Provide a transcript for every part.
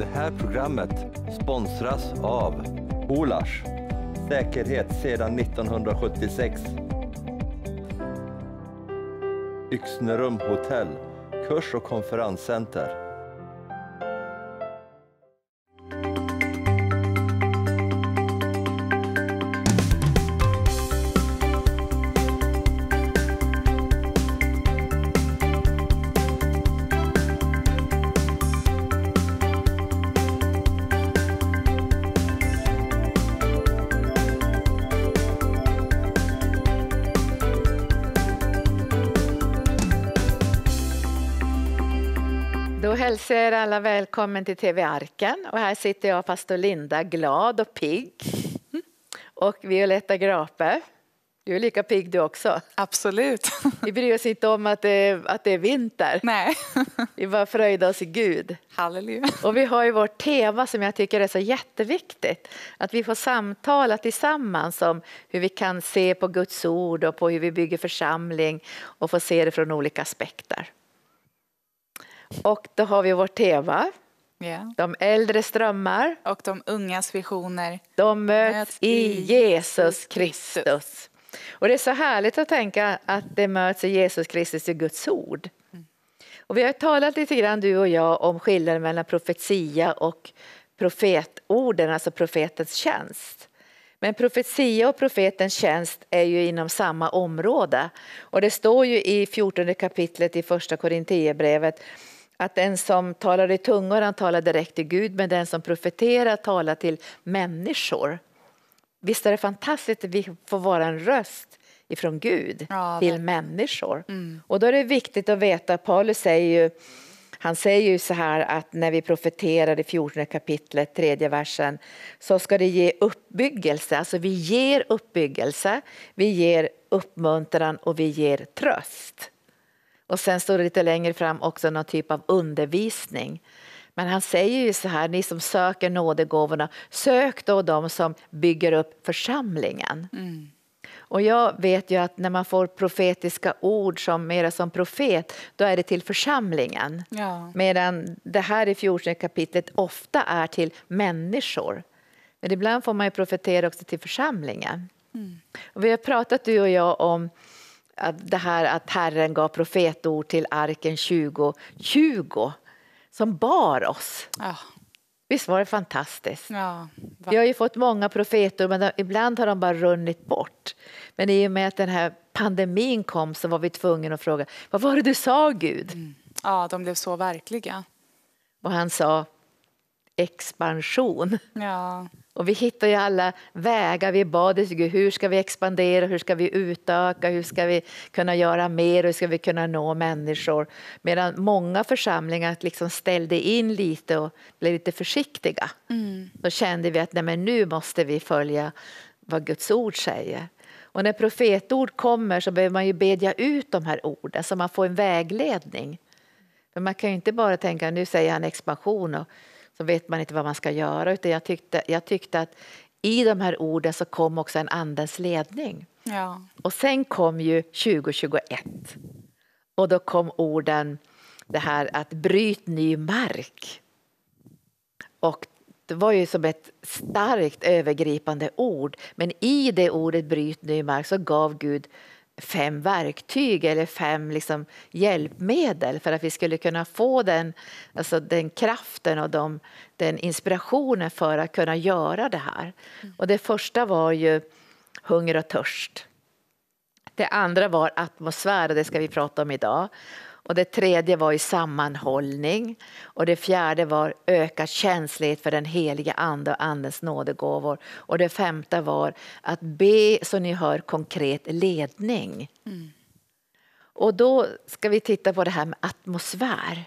Det här programmet sponsras av Polars. Säkerhet sedan 1976. Yxnerum hotell, kurs och konferenscenter. hälsar alla välkommen till TV Arken. Och här sitter jag, pastor Linda, glad och pigg. Och Violetta Grape. Du är lika pigg du också. Absolut. Vi bryr oss inte om att det är, att det är vinter. Nej. Vi bara fröjdar oss i Gud. Halleluja. Och vi har ju vårt tema som jag tycker är så jätteviktigt. Att vi får samtala tillsammans om hur vi kan se på Guds ord och på hur vi bygger församling och få se det från olika aspekter. Och då har vi vårt tema. Yeah. De äldre strömmar... och de ungas visioner. De möts, möts i Jesus Kristus. Kristus. Och det är så härligt att tänka att det möts i Jesus Kristus i Guds ord. Mm. Och vi har talat lite grann du och jag om skillnaden mellan profetia och profetorden, alltså profetens tjänst. Men profetia och profetens tjänst är ju inom samma område. Och det står ju i 14 kapitlet i första Korinthierbrevet att den som talar i tungor han talar direkt till Gud men den som profeterar talar till människor. Visst är det fantastiskt att vi får vara en röst ifrån Gud ja, till människor. Mm. Och då är det viktigt att veta, Paulus säger ju, han säger ju så här att när vi profeterar i 14 kapitlet, tredje versen, så ska det ge uppbyggelse, alltså vi ger uppbyggelse, vi ger uppmuntran och vi ger tröst. Och sen står det lite längre fram också någon typ av undervisning. Men han säger ju så här, ni som söker nådegåvorna, sök då de som bygger upp församlingen. Mm. Och jag vet ju att när man får profetiska ord som mera som profet, då är det till församlingen. Ja. Medan det här i 14 kapitlet ofta är till människor. Men ibland får man ju profetera också till församlingen. Mm. Och vi har pratat du och jag om att det här att Herren gav profetord till arken 2020 20, som bar oss. Ja. Visst var det fantastiskt? Ja, va? Vi har ju fått många profetord, men ibland har de bara runnit bort. Men i och med att den här pandemin kom så var vi tvungna att fråga vad var det du sa, Gud? Mm. Ja, de blev så verkliga. Och han sa expansion. Ja. Och vi hittar ju alla vägar, vi bad Gud, hur ska vi expandera, hur ska vi utöka, hur ska vi kunna göra mer, hur ska vi kunna nå människor? Medan många församlingar liksom ställde in lite och blev lite försiktiga. Mm. Då kände vi att nej, men nu måste vi följa vad Guds ord säger. Och när profetord kommer så behöver man ju bedja ut de här orden så man får en vägledning. För man kan ju inte bara tänka nu säger han expansion och så vet man inte vad man ska göra. Utan jag, tyckte, jag tyckte att i de här orden så kom också en andens ledning. Ja. Och sen kom ju 2021. Och då kom orden det här att bryt ny mark. Och det var ju som ett starkt övergripande ord, men i det ordet bryt ny mark så gav Gud fem verktyg eller fem liksom hjälpmedel för att vi skulle kunna få den, alltså den kraften och de, den inspirationen för att kunna göra det här. Mm. Och det första var ju hunger och törst. Det andra var atmosfär, och det ska vi prata om idag. Och det tredje var i sammanhållning. Och det fjärde var ökad känslighet för den heliga ande och andens nådegåvor. Och det femte var att be så ni hör konkret ledning. Mm. Och då ska vi titta på det här med atmosfär.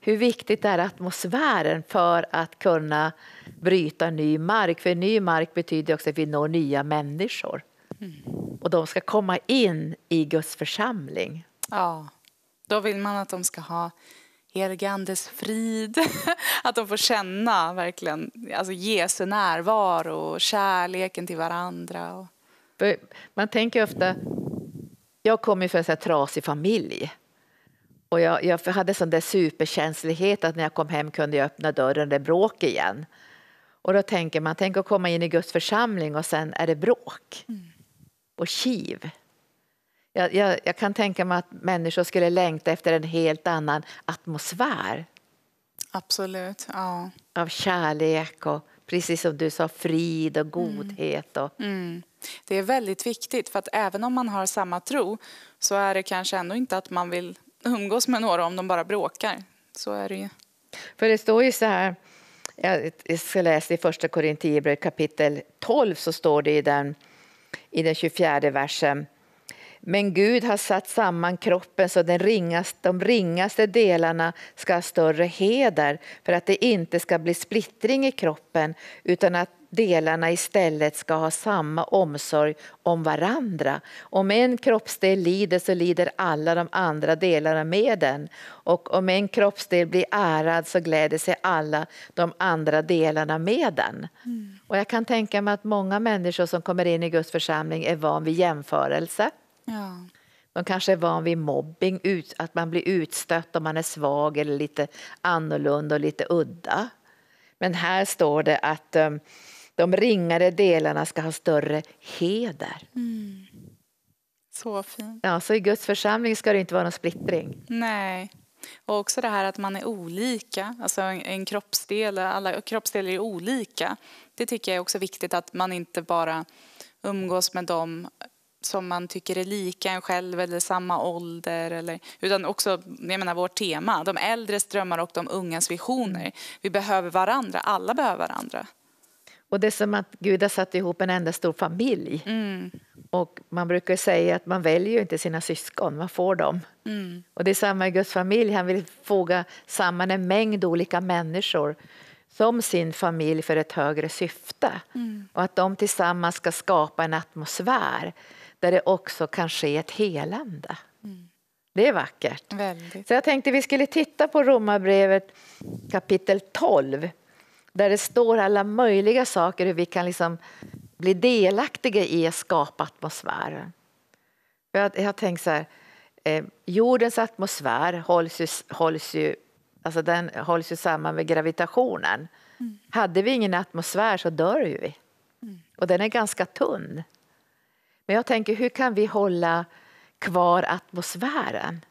Hur viktigt är atmosfären för att kunna bryta ny mark? För ny mark betyder också att vi når nya människor. Mm. Och de ska komma in i Guds församling. Ja. Då vill man att de ska ha helgandes frid, att de får känna verkligen alltså Jesu närvaro och kärleken till varandra. Man tänker ofta, jag kommer från en trasig familj och jag, jag hade sån där superkänslighet att när jag kom hem kunde jag öppna dörren, det bråk igen. Och då tänker man, tänk att komma in i Guds församling och sen är det bråk mm. och kiv. Jag, jag, jag, kan tänka mig att människor skulle längta efter en helt annan atmosfär. Absolut. Ja. Av kärlek och, precis som du sa, frid och mm. godhet. Och... Mm. Det är väldigt viktigt, för att även om man har samma tro så är det kanske ändå inte att man vill umgås med några om de bara bråkar. Så är det ju. För det står ju så här, jag ska läsa i Första Korintierbrevet, kapitel 12, så står det i den, i den 24 versen men Gud har satt samman kroppen så den ringaste, de ringaste delarna ska ha större heder för att det inte ska bli splittring i kroppen utan att delarna istället ska ha samma omsorg om varandra. Om en kroppsdel lider så lider alla de andra delarna med den. Och om en kroppsdel blir ärad så gläder sig alla de andra delarna med den. Mm. Och jag kan tänka mig att många människor som kommer in i Guds församling är van vid jämförelse. Ja. De kanske är van vid mobbing, ut, att man blir utstött om man är svag eller lite annorlunda och lite udda. Men här står det att um, de ringare delarna ska ha större heder. Mm. Så fint. Ja, så i Guds församling ska det inte vara någon splittring. Nej. Och också det här att man är olika, alltså en, en kroppsdel, alla kroppsdelar är olika. Det tycker jag är också viktigt att man inte bara umgås med dem som man tycker är lika en själv eller samma ålder. Eller, utan också, jag menar vårt tema, de äldres drömmar och de ungas visioner. Vi behöver varandra, alla behöver varandra. Och det är som att Gud har satt ihop en enda stor familj. Mm. Och man brukar säga att man väljer ju inte sina syskon, man får dem. Mm. Och det är samma i Guds familj, han vill foga samman en mängd olika människor som sin familj för ett högre syfte. Mm. Och att de tillsammans ska skapa en atmosfär där det också kan ske ett helande. Mm. Det är vackert. Väldigt. Så jag tänkte vi skulle titta på Romarbrevet kapitel 12 där det står alla möjliga saker hur vi kan liksom bli delaktiga i att skapa atmosfären. jag, jag tänker så här, eh, jordens atmosfär hålls ju, hålls ju, alltså den hålls ju samman med gravitationen. Mm. Hade vi ingen atmosfär så dör ju vi. Mm. Och den är ganska tunn. Men jag tänker, hur kan vi hålla kvar atmosfären?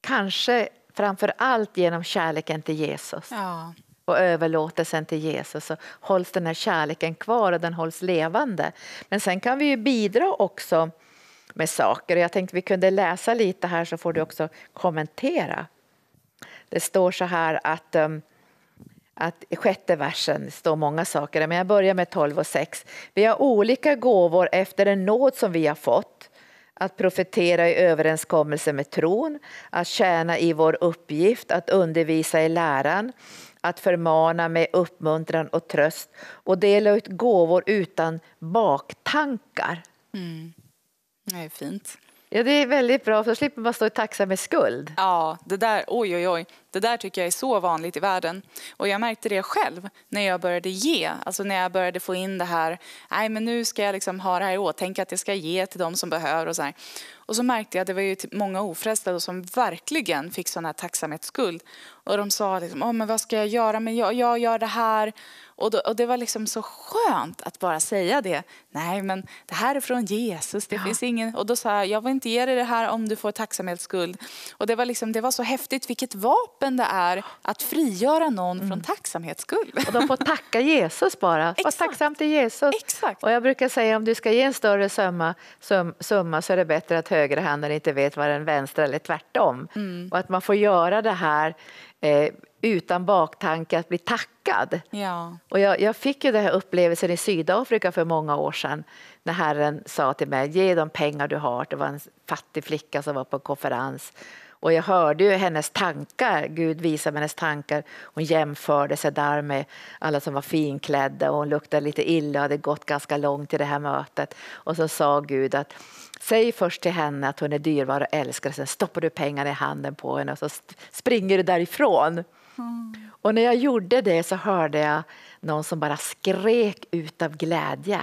Kanske framför allt genom kärleken till Jesus ja. och överlåtelsen till Jesus. Så hålls den här kärleken kvar och den hålls levande. Men sen kan vi ju bidra också med saker. Jag tänkte vi kunde läsa lite här så får du också kommentera. Det står så här att um, att i sjätte versen står många saker, men jag börjar med 12 och 6. Vi har olika gåvor efter den nåd som vi har fått att profetera i överenskommelse med tron, att tjäna i vår uppgift, att undervisa i läran, att förmana med uppmuntran och tröst och dela ut gåvor utan baktankar. Mm. Det är fint. Ja, det är väldigt bra, för då slipper man stå i tacksamhetsskuld. Ja, det där, oj, oj, oj. Det där tycker jag är så vanligt i världen. Och jag märkte det själv när jag började ge, alltså när jag började få in det här, nej men nu ska jag liksom ha det här i åtanke att jag ska ge till de som behöver och så här. Och så märkte jag att det var ju typ många ofrestade som verkligen fick sån här tacksamhetsskuld. Och de sa liksom, oh, men vad ska jag göra, men jag, jag gör det här. Och, då, och, det var liksom så skönt att bara säga det. Nej, men det här är från Jesus. Det ja. finns ingen... Och då sa jag, jag vill inte ge dig det här om du får tacksamhetsskuld. Och det var, liksom, det var så häftigt, vilket vapen döpen det är att frigöra någon mm. från tacksamhetsskuld. Och de får tacka Jesus bara. Var tacksam till Jesus. Exakt. Och jag brukar säga om du ska ge en större summa, sum, summa så är det bättre att högra handen inte vet vad den vänstra eller tvärtom. Mm. Och att man får göra det här eh, utan baktanke att bli tackad. Ja. Och jag, jag, fick ju den här upplevelsen i Sydafrika för många år sedan när Herren sa till mig, ge de pengar du har. Det var en fattig flicka som var på en konferens och jag hörde ju hennes tankar, Gud visade hennes tankar. Hon jämförde sig där med alla som var finklädda och hon luktade lite illa och hade gått ganska långt till det här mötet. Och så sa Gud att säg först till henne att hon är dyrbar och älskad, sen stoppar du pengarna i handen på henne och så springer du därifrån. Mm. Och när jag gjorde det så hörde jag någon som bara skrek ut av glädje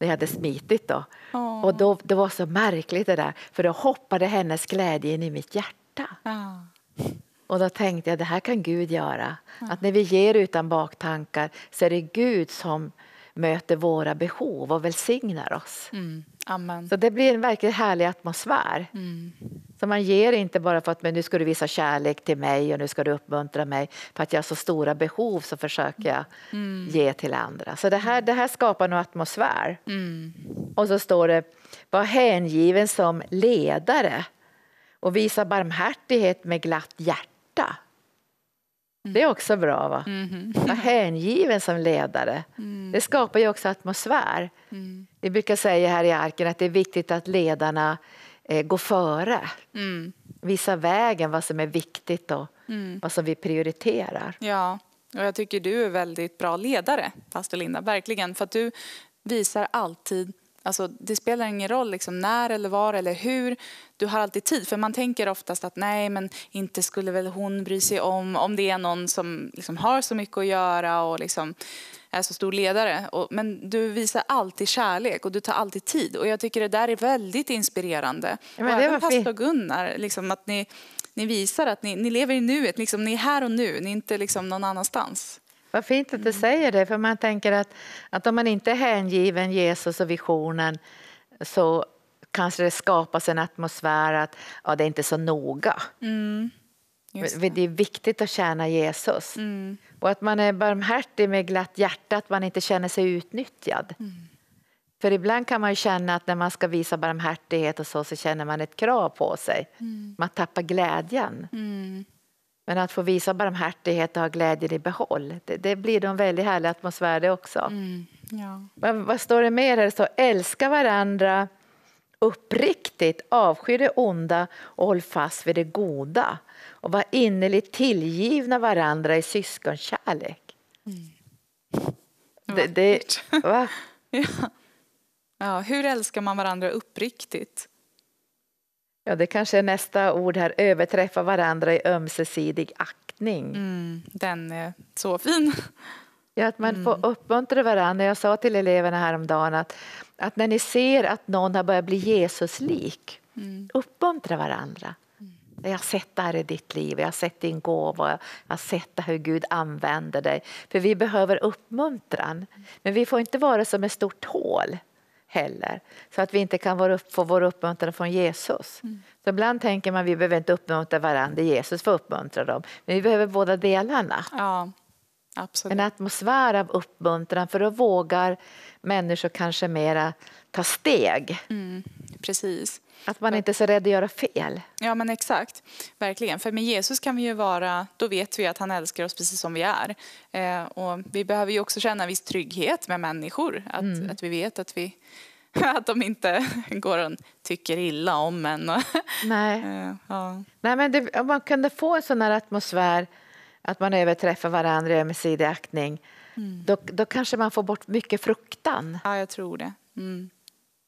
när jag hade smitit. Då. Oh. Och då, det var så märkligt det där, för då hoppade hennes glädje in i mitt hjärta. Oh. Och då tänkte jag, det här kan Gud göra. Oh. Att när vi ger utan baktankar så är det Gud som möter våra behov och välsignar oss. Mm. Amen. Så det blir en verkligt härlig atmosfär. Mm. Så man ger inte bara för att men nu ska du visa kärlek till mig och nu ska du uppmuntra mig för att jag har så stora behov så försöker jag mm. ge till andra. Så det här, mm. det här skapar nog atmosfär. Mm. Och så står det, var hängiven som ledare och visa barmhärtighet med glatt hjärta. Mm. Det är också bra. Va? Mm. Var hängiven som ledare. Mm. Det skapar ju också atmosfär. Mm. Vi brukar säga här i Arken att det är viktigt att ledarna eh, går före. Mm. visar vägen, vad som är viktigt och mm. vad som vi prioriterar. Ja, och jag tycker du är väldigt bra ledare, pastor Linda, verkligen. För att du visar alltid Alltså, det spelar ingen roll liksom, när eller var eller hur. Du har alltid tid. För man tänker oftast att nej, men inte skulle väl hon bry sig om om det är någon som liksom, har så mycket att göra och liksom, är så stor ledare. Och, men du visar alltid kärlek och du tar alltid tid. Och jag tycker det där är väldigt inspirerande. Ja, men och även pastor Gunnar, liksom, att ni, ni visar att ni, ni lever i nuet. Liksom, ni är här och nu, ni är inte liksom, någon annanstans. Vad fint att du mm. säger det, för man tänker att, att om man inte är hängiven Jesus och visionen så kanske det skapas en atmosfär att ja, det är inte så noga. Mm. Det. det. är viktigt att tjäna Jesus. Mm. Och att man är barmhärtig med glatt hjärta, att man inte känner sig utnyttjad. Mm. För ibland kan man känna att när man ska visa barmhärtighet och så, så känner man ett krav på sig. Mm. Man tappar glädjen. Mm. Men att få visa barmhärtighet och ha glädjen i behåll, det, det blir en väldigt härlig atmosfär det också. Mm, ja. vad, vad, står det mer Det står älska varandra uppriktigt, avsky det onda och håll fast vid det goda och var innerligt tillgivna varandra i syskonkärlek. Mm. Det, det, va? ja. ja, hur älskar man varandra uppriktigt? Ja, det kanske är nästa ord här, överträffa varandra i ömsesidig aktning. Mm, den är så fin. Ja, att man mm. får uppmuntra varandra. Jag sa till eleverna häromdagen att, att när ni ser att någon har börjat bli Jesuslik, mm. uppmuntra varandra. Mm. Jag har sett det här i ditt liv, jag har sett din gåva, jag har sett hur Gud använder dig. För vi behöver uppmuntran, mm. men vi får inte vara som ett stort hål heller. Så att vi inte kan få vår uppmuntran från Jesus. Mm. Så ibland tänker man att vi behöver inte uppmuntra varandra, Jesus får uppmuntra dem. Men vi behöver båda delarna. Ja, absolut. En atmosfär av uppmuntran för då vågar människor kanske mera ta steg. Mm. Precis. Att man inte är så rädd att göra fel. Ja, men exakt. Verkligen. För med Jesus kan vi ju vara, då vet vi att han älskar oss precis som vi är. Eh, och vi behöver ju också känna en viss trygghet med människor. Att, mm. att vi vet att, vi, att de inte går och tycker illa om en. Nej. eh, ja. Nej, men det, om man kunde få en sån här atmosfär att man överträffar varandra i ömsesidig aktning, mm. då, då kanske man får bort mycket fruktan. Ja, jag tror det. Mm.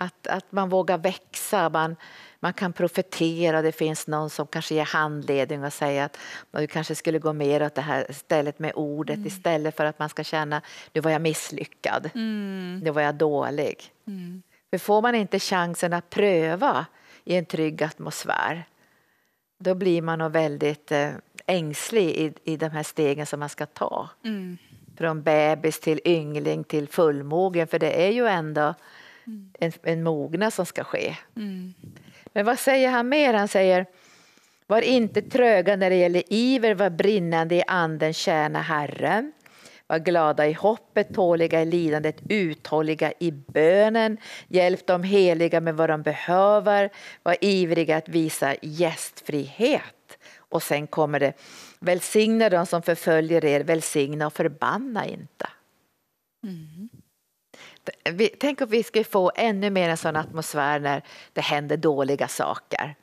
Att, att man vågar växa, man, man kan profetera, det finns någon som kanske ger handledning och säger att du kanske skulle gå mer åt det här stället med ordet mm. istället för att man ska känna nu var jag misslyckad, mm. nu var jag dålig. Mm. För får man inte chansen att pröva i en trygg atmosfär då blir man nog väldigt eh, ängslig i, i de här stegen som man ska ta. Mm. Från bebis till yngling till fullmogen, för det är ju ändå Mm. en, en mognad som ska ske. Mm. Men vad säger han mer? Han säger var inte tröga när det gäller iver, var brinnande i anden, tjäna Herren. Var glada i hoppet, tåliga i lidandet, uthålliga i bönen. Hjälp de heliga med vad de behöver. Var ivriga att visa gästfrihet. Och sen kommer det, välsigna de som förföljer er, välsigna och förbanna inte. Mm. Vi, tänk om vi skulle få ännu mer en sån atmosfär när det händer dåliga saker.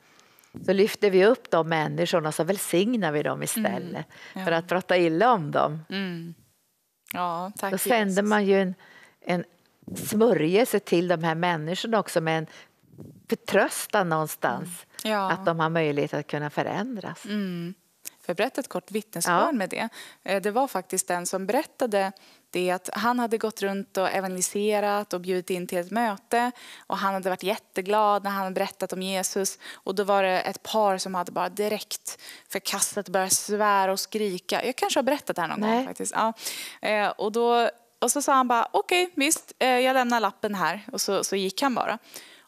Så lyfter vi upp de människorna så välsignar vi dem istället mm. ja. för att prata illa om dem. Mm. Ja, tack Då sänder man ju en, en smörjelse till de här människorna också med en förtröstan någonstans. Mm. Ja. Att de har möjlighet att kunna förändras. Mm jag berätta ett kort vittnesbörd ja. med det? Eh, det var faktiskt den som berättade det att han hade gått runt och evangeliserat och bjudit in till ett möte och han hade varit jätteglad när han berättat om Jesus och då var det ett par som hade bara direkt förkastat och börjat svära och skrika. Jag kanske har berättat det här någon Nej. gång faktiskt. Ja. Eh, och, då, och så sa han bara okej, okay, visst, eh, jag lämnar lappen här och så, så gick han bara.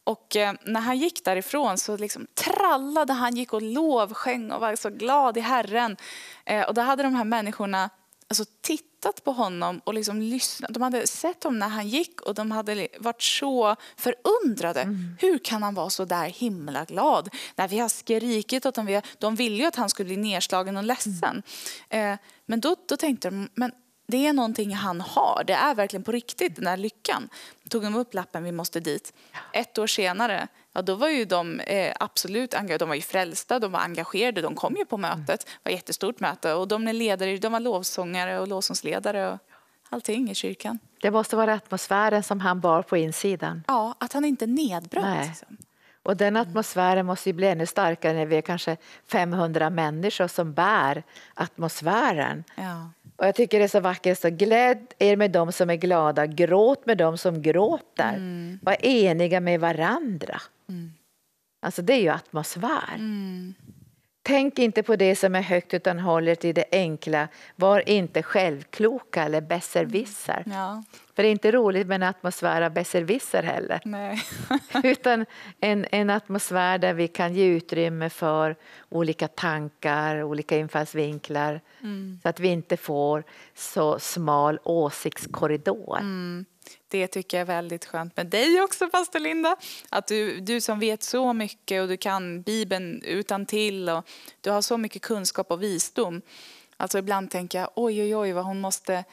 Och eh, när han gick därifrån så liksom trallade han, gick och lovsjöng och var så glad i Herren. Eh, och då hade de här människorna alltså, tittat på honom och liksom lyssnat. De hade sett honom när han gick och de hade varit så förundrade. Mm. Hur kan han vara så där himla glad? När vi har skrikit åt honom, de ville ju att han skulle bli nedslagen och ledsen. Mm. Eh, men då, då tänkte de, men det är någonting han har. Det är verkligen på riktigt, den här lyckan. Tog de upp lappen, vi måste dit. Ett år senare, ja då var ju de eh, absolut engagerade. De var ju frälsta, de var engagerade, de kom ju på mm. mötet. Det var ett jättestort möte och de är ledare, de var lovsångare och lovsångsledare och allting i kyrkan. Det måste vara atmosfären som han bar på insidan. Ja, att han inte nedbröt. Liksom. Och den mm. atmosfären måste ju bli ännu starkare när vi är kanske 500 människor som bär atmosfären. Ja. Och jag tycker det är så vackert, så gläd er med dem som är glada, gråt med dem som gråter. Mm. Var eniga med varandra. Mm. Alltså det är ju atmosfär. Mm. Tänk inte på det som är högt utan håller till det enkla. Var inte självkloka eller besserwisser. Mm, ja. För det är inte roligt med en atmosfär av besserwisser heller. utan en, en atmosfär där vi kan ge utrymme för olika tankar, olika infallsvinklar. Mm. Så att vi inte får så smal åsiktskorridor. Mm det tycker jag är väldigt skönt med dig också, pastor Linda. Att du, du som vet så mycket och du kan Bibeln utan till och du har så mycket kunskap och visdom. Alltså ibland tänker jag, oj, oj, oj, vad hon måste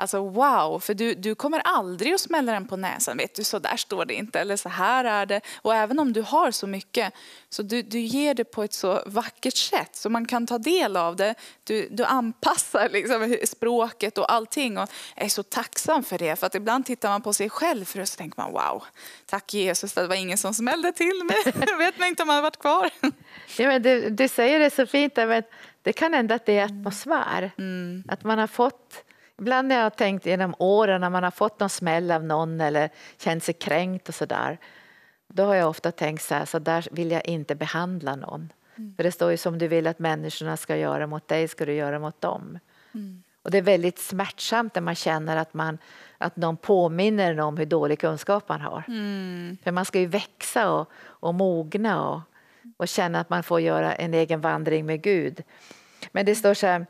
Alltså wow, för du, du kommer aldrig att smälla den på näsan. Vet du, så där står det inte, eller så här är det. Och även om du har så mycket, så du, du ger det på ett så vackert sätt så man kan ta del av det. Du, du anpassar liksom språket och allting och är så tacksam för det. För att ibland tittar man på sig själv för och så tänker man wow, tack Jesus, det var ingen som smällde till mig. vet man inte om man hade varit kvar. Ja, men du, du säger det så fint, men det kan ändå att det är atmosfär. Mm. Att man har fått Ibland när jag har tänkt genom åren när man har fått någon smäll av någon eller känt sig kränkt och sådär. Då har jag ofta tänkt så här, så där vill jag inte behandla någon. Mm. För det står ju som du vill att människorna ska göra mot dig ska du göra mot dem. Mm. Och det är väldigt smärtsamt när man känner att, man, att någon påminner en om hur dålig kunskap man har. Mm. För man ska ju växa och, och mogna och, och känna att man får göra en egen vandring med Gud. Men det står så här,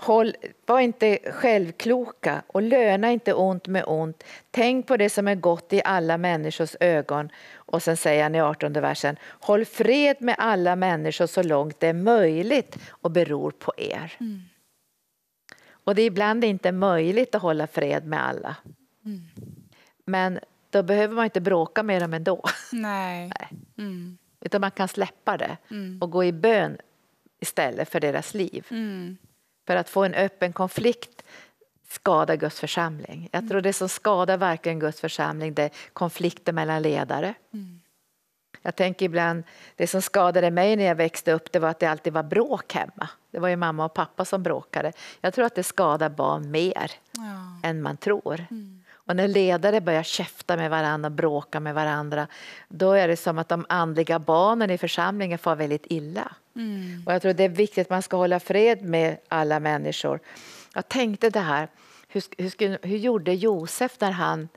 Håll, var inte självkloka och löna inte ont med ont. Tänk på det som är gott i alla människors ögon. Och sen säger han i 18 versen, håll fred med alla människor så långt det är möjligt och beror på er. Mm. Och det är ibland inte möjligt att hålla fred med alla. Mm. Men då behöver man inte bråka med dem ändå. Nej. Nej. Mm. Utan man kan släppa det mm. och gå i bön istället för deras liv. Mm. För att få en öppen konflikt skadar Guds församling. Jag tror det som skadar verkligen Guds församling det är konflikter mellan ledare. Mm. Jag tänker ibland, det som skadade mig när jag växte upp det var att det alltid var bråk hemma. Det var ju mamma och pappa som bråkade. Jag tror att det skadar barn mer ja. än man tror. Mm. Och när ledare börjar käfta med varandra bråka med varandra då är det som att de andliga barnen i församlingen får väldigt illa. Mm. Och jag tror det är viktigt att man ska hålla fred med alla människor. Jag tänkte det här, hur, hur, hur gjorde Josef när han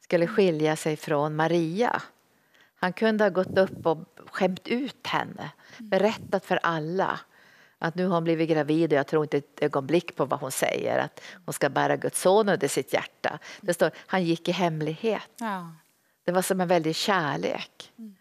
skulle skilja sig från Maria? Han kunde ha gått upp och skämt ut henne, mm. berättat för alla att nu har hon blivit gravid och jag tror inte ett ögonblick på vad hon säger, att hon ska bära Guds son under sitt hjärta. Det står, han gick i hemlighet. Ja. Det var som en väldig kärlek. Mm.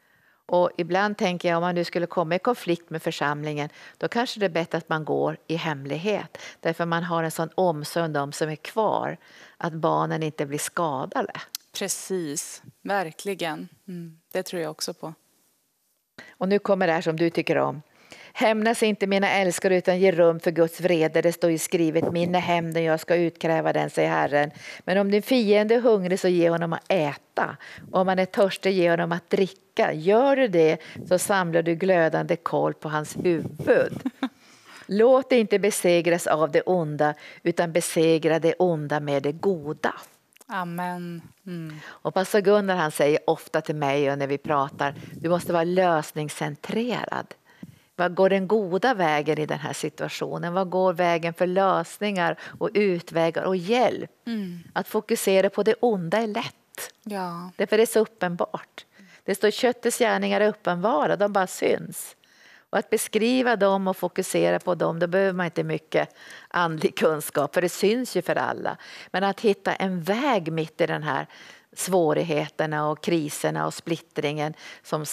Och ibland tänker jag om man nu skulle komma i konflikt med församlingen, då kanske det är bättre att man går i hemlighet. Därför man har en sån omsorg om dem som är kvar, att barnen inte blir skadade. Precis, verkligen. Mm. Det tror jag också på. Och nu kommer det här som du tycker om. Hämnas inte mina älskare utan ge rum för Guds vrede. Det står ju skrivet, min hämnden, jag ska utkräva den, säger Herren. Men om din fiende är hungrig så ge honom att äta. Om han är törstig, ge honom att dricka. Gör du det så samlar du glödande kol på hans huvud. Låt dig inte besegras av det onda, utan besegra det onda med det goda. Amen. Mm. Och pastor Gunnar han säger ofta till mig och när vi pratar, du måste vara lösningscentrerad. Vad går den goda vägen i den här situationen? Vad går vägen för lösningar och utvägar och hjälp? Mm. Att fokusera på det onda är lätt. Ja. Därför är det är så uppenbart. Det står köttets gärningar är uppenbara, de bara syns. Och att beskriva dem och fokusera på dem, då behöver man inte mycket andlig kunskap, för det syns ju för alla. Men att hitta en väg mitt i den här svårigheterna och kriserna och splittringen som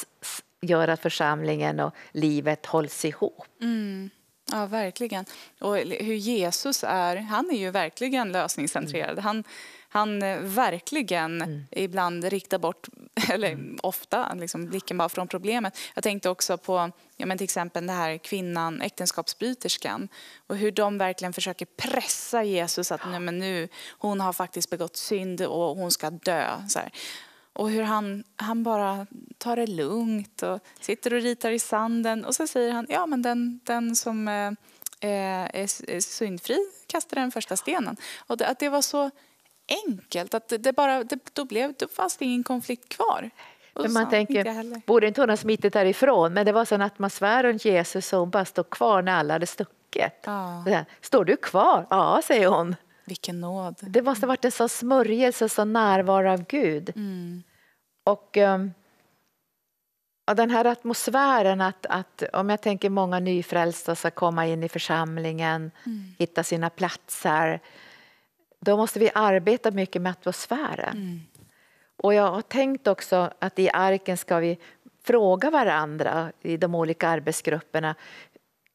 gör att församlingen och livet hålls ihop. Mm. Ja, verkligen. Och hur Jesus är, han är ju verkligen lösningscentrerad. Mm. Han, han eh, verkligen mm. ibland riktar bort, eller mm. ofta, liksom blicken bara från problemet. Jag tänkte också på ja, men till exempel den här kvinnan, äktenskapsbryterskan och hur de verkligen försöker pressa Jesus att ja. Nej, men nu, hon har faktiskt begått synd och hon ska dö. Så här. Och hur han, han bara tar det lugnt och sitter och ritar i sanden. Och så säger han, ja men den, den som eh, eh är syndfri kastar den första stenen. Och det, att det var så enkelt, att det, det bara, det, då, blev, då fanns det ingen konflikt kvar. Men man tänker, borde inte hon ha smittit därifrån? Men det var sån atmosfär runt Jesus så hon bara stod kvar när alla hade stuckit. Ja. Står du kvar? Ja, säger hon. Vilken nåd. Det måste ha varit en sån smörjelse, sån närvaro av Gud. Mm. Och, och ehm, den här atmosfären att, att om jag tänker många nyfrälsta ska komma in i församlingen, mm. hitta sina platser. Då måste vi arbeta mycket med atmosfären. Mm. Och jag har tänkt också att i arken ska vi fråga varandra i de olika arbetsgrupperna.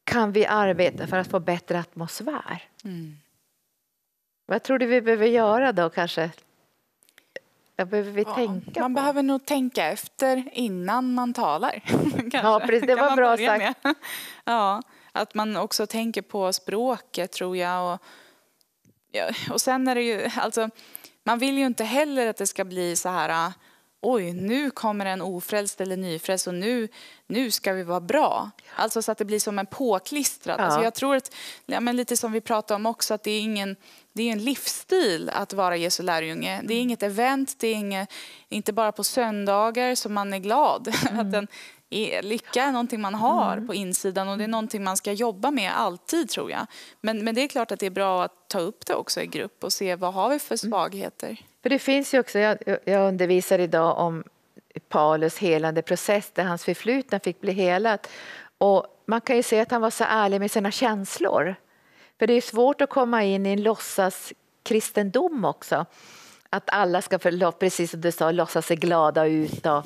Kan vi arbeta för att få bättre atmosfär? Mm. Vad tror du vi behöver göra då kanske? Vad behöver vi ja, tänka Man på? behöver nog tänka efter innan man talar. ja, precis, det var bra sagt. ja, att man också tänker på språket tror jag. Och, ja, och sen är det ju, alltså, man vill ju inte heller att det ska bli så här oj, nu kommer en ofrälst eller nyfrälst och nu, nu ska vi vara bra. Alltså så att det blir som en påklistrad. Alltså ja. Alltså jag tror att, ja, men lite som vi pratade om också, att det är ingen det är en livsstil att vara Jesu lärjunge. Det är mm. inget event, det är inget, inte bara på söndagar som man är glad. Mm. att den e-, lycka är någonting man har mm. på insidan och det är någonting man ska jobba med alltid tror jag. Men, men det är klart att det är bra att ta upp det också i grupp och se vad har vi för mm. svagheter. För det finns ju också, jag, jag undervisar idag om Paulus helande process där hans förflutna fick bli helat. Och man kan ju se att han var så ärlig med sina känslor. För det är svårt att komma in i en låtsas kristendom också. Att alla ska, förlåt, precis som du sa, låtsas sig glada ut och,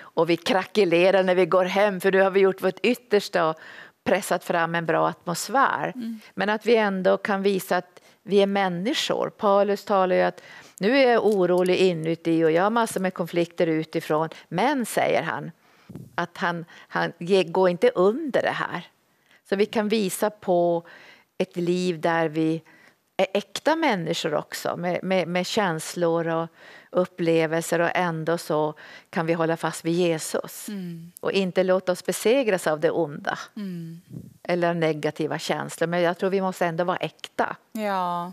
och vi krackelerar när vi går hem för nu har vi gjort vårt yttersta och pressat fram en bra atmosfär. Mm. Men att vi ändå kan visa att vi är människor. Paulus talar ju att nu är jag orolig inuti och jag har massor med konflikter utifrån. Men, säger han, att han, han går inte under det här. Så vi kan visa på ett liv där vi är äkta människor också med, med, med, känslor och upplevelser och ändå så kan vi hålla fast vid Jesus mm. och inte låta oss besegras av det onda mm. eller negativa känslor. Men jag tror vi måste ändå vara äkta. Ja.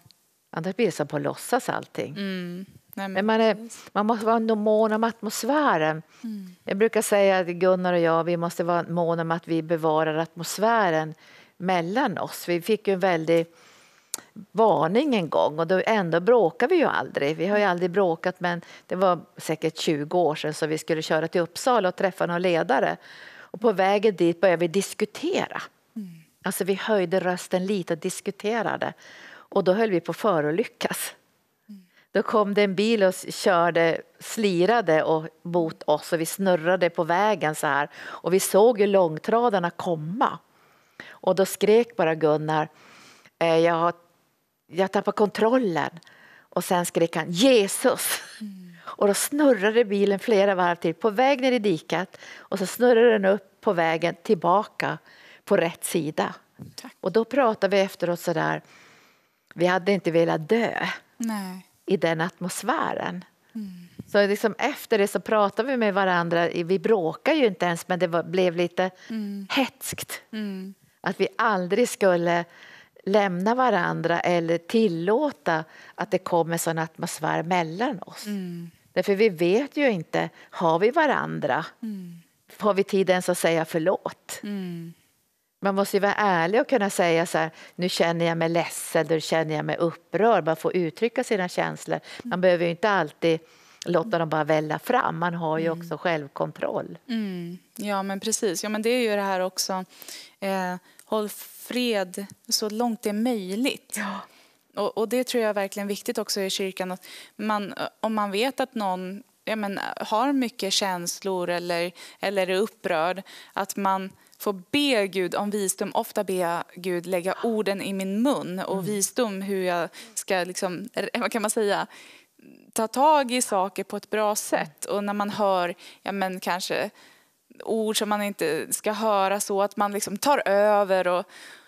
Annars blir det som på låtsas allting. Mm. Nej, men, men man, är, man, måste vara mån om atmosfären. Mm. Jag brukar säga att Gunnar och jag vi måste vara mån om att vi bevarar atmosfären mellan oss. Vi fick ju en väldig varning en gång och då ändå bråkar vi ju aldrig. Vi har ju aldrig bråkat men det var säkert 20 år sedan så vi skulle köra till Uppsala och träffa någon ledare. Och på vägen dit började vi diskutera. Mm. Alltså vi höjde rösten lite och diskuterade. Och då höll vi på för att lyckas. Mm. Då kom det en bil och körde, slirade och mot oss och vi snurrade på vägen så här. Och vi såg ju långtradarna komma. Och då skrek bara Gunnar, eh, jag, jag tappar kontrollen. Och sen skrek han Jesus. Mm. Och då snurrade bilen flera varv till på väg ner i diket och så snurrade den upp på vägen tillbaka på rätt sida. Tack. Och då pratade vi efteråt så där vi hade inte velat dö Nej. i den atmosfären. Mm. Så liksom efter det så pratade vi med varandra. Vi bråkade ju inte ens, men det var, blev lite mm. hetskt. Mm. Att vi aldrig skulle lämna varandra eller tillåta att det kom en sån atmosfär mellan oss. Mm. Därför vi vet ju inte, har vi varandra? Mm. Har vi tid ens att säga förlåt? Mm man måste ju vara ärlig och kunna säga så här, nu känner jag mig ledsen, nu känner jag mig upprörd, bara få uttrycka sina känslor. Man behöver ju inte alltid låta dem bara välla fram, man har ju mm. också mm. självkontroll. Mm. Ja men precis, ja men det är ju det här också, eh, håll fred så långt det är möjligt. Ja. Och, och, det tror jag är verkligen viktigt också i kyrkan, att man, om man vet att någon ja, men, har mycket känslor eller, eller är upprörd, att man får be Gud om visdom. Ofta ber jag Gud lägga orden i min mun och mm. visdom hur jag ska, liksom, vad kan man säga, ta tag i saker på ett bra sätt. Och när man hör, ja men kanske ord som man inte ska höra så att man liksom tar över och,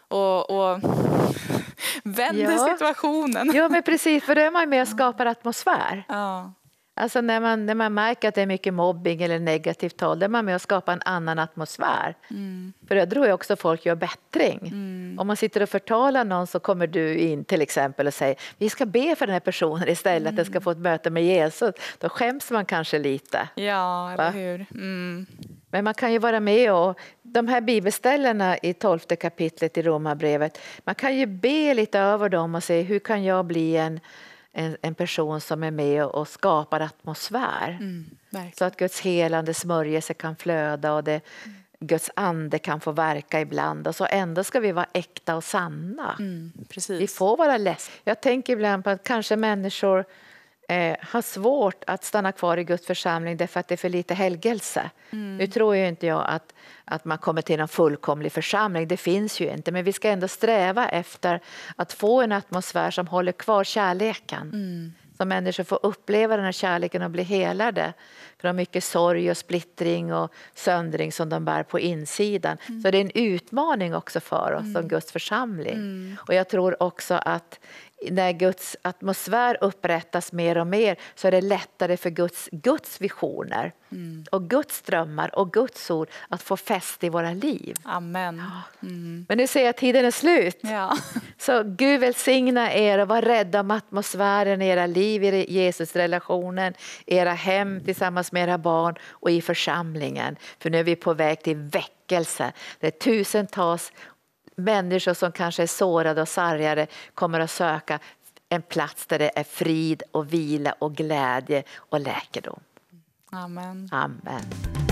och, och vänder ja. situationen. Ja, men precis, för då är man med och skapar atmosfär. Ja. Alltså när man, när man märker att det är mycket mobbing eller negativt tal, då är man med och skapar en annan atmosfär. Mm. För då tror jag också folk gör bättring. Mm. Om man sitter och förtalar någon så kommer du in till exempel och säger vi ska be för den här personen istället, mm. att den ska mm. få ett möte med Jesus. Då skäms man kanske lite. Ja, eller hur. Mm. Men man kan ju vara med och de här bibelställena i tolfte kapitlet i Romarbrevet, man kan ju be lite över dem och se hur kan jag bli en en, en, person som är med och, skapar atmosfär. Mm, så att Guds helande smörjelse kan flöda och det, mm. Guds ande kan få verka ibland. Och så ändå ska vi vara äkta och sanna. Mm, vi får vara ledsna. Jag tänker ibland på att kanske människor eh, har svårt att stanna kvar i Guds församling därför att det är för lite helgelse. Mm. Nu tror jag inte jag att, att man kommer till en fullkomlig församling, det finns ju inte, men vi ska ändå sträva efter att få en atmosfär som håller kvar kärleken. Mm. Så människor får uppleva den här kärleken och bli helade från mycket sorg och splittring och söndring som de bär på insidan. Mm. Så det är en utmaning också för oss mm. som Guds församling. Mm. Och jag tror också att när Guds atmosfär upprättas mer och mer så är det lättare för Guds, Guds visioner mm. och Guds drömmar och Guds ord att få fäste i våra liv. Amen. Mm. Men nu ser jag att tiden är slut. Ja. Så Gud välsigna er och var rädda om atmosfären i era liv, i Jesusrelationen, i era hem tillsammans med era barn och i församlingen. För nu är vi på väg till väckelse där tusentals människor som kanske är sårade och sargade kommer att söka en plats där det är frid och vila och glädje och läkedom. Amen. Amen.